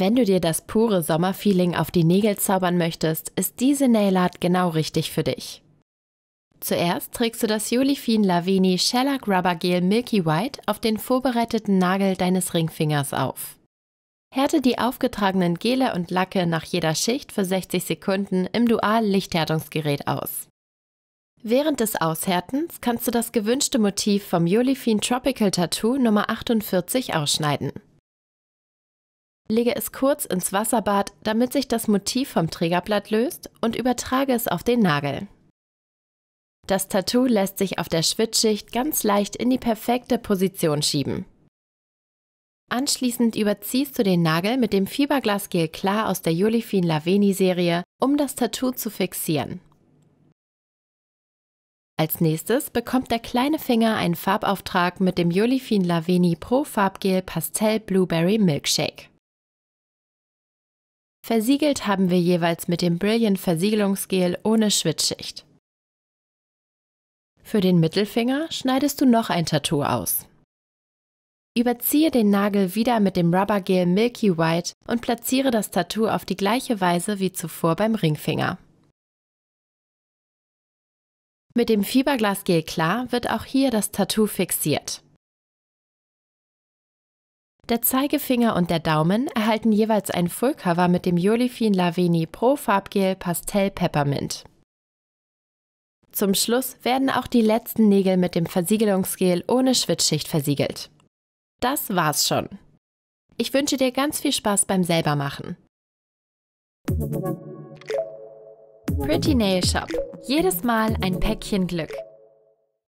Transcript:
Wenn du dir das pure Sommerfeeling auf die Nägel zaubern möchtest, ist diese Nailart genau richtig für dich. Zuerst trägst du das Jolifin Lavini Shellac Rubber Gel Milky White auf den vorbereiteten Nagel deines Ringfingers auf. Härte die aufgetragenen Gele und Lacke nach jeder Schicht für 60 Sekunden im Dual-Lichthärtungsgerät aus. Während des Aushärtens kannst du das gewünschte Motiv vom Jolifin Tropical Tattoo Nummer 48 ausschneiden lege es kurz ins Wasserbad, damit sich das Motiv vom Trägerblatt löst und übertrage es auf den Nagel. Das Tattoo lässt sich auf der Schwitzschicht ganz leicht in die perfekte Position schieben. Anschließend überziehst du den Nagel mit dem Fiberglasgel Klar aus der Jolifin Laveni Serie, um das Tattoo zu fixieren. Als nächstes bekommt der kleine Finger einen Farbauftrag mit dem Jolifin Laveni Pro Farbgel Pastel Blueberry Milkshake. Versiegelt haben wir jeweils mit dem Brilliant Versiegelungsgel ohne Schwitzschicht. Für den Mittelfinger schneidest du noch ein Tattoo aus. Überziehe den Nagel wieder mit dem Rubbergel Milky White und platziere das Tattoo auf die gleiche Weise wie zuvor beim Ringfinger. Mit dem Fiberglasgel klar wird auch hier das Tattoo fixiert. Der Zeigefinger und der Daumen erhalten jeweils ein Fullcover mit dem Jolifin Laveni Pro Farbgel Pastell Peppermint. Zum Schluss werden auch die letzten Nägel mit dem Versiegelungsgel ohne Schwitzschicht versiegelt. Das war's schon. Ich wünsche dir ganz viel Spaß beim selbermachen. Pretty Nail Shop. Jedes Mal ein Päckchen Glück.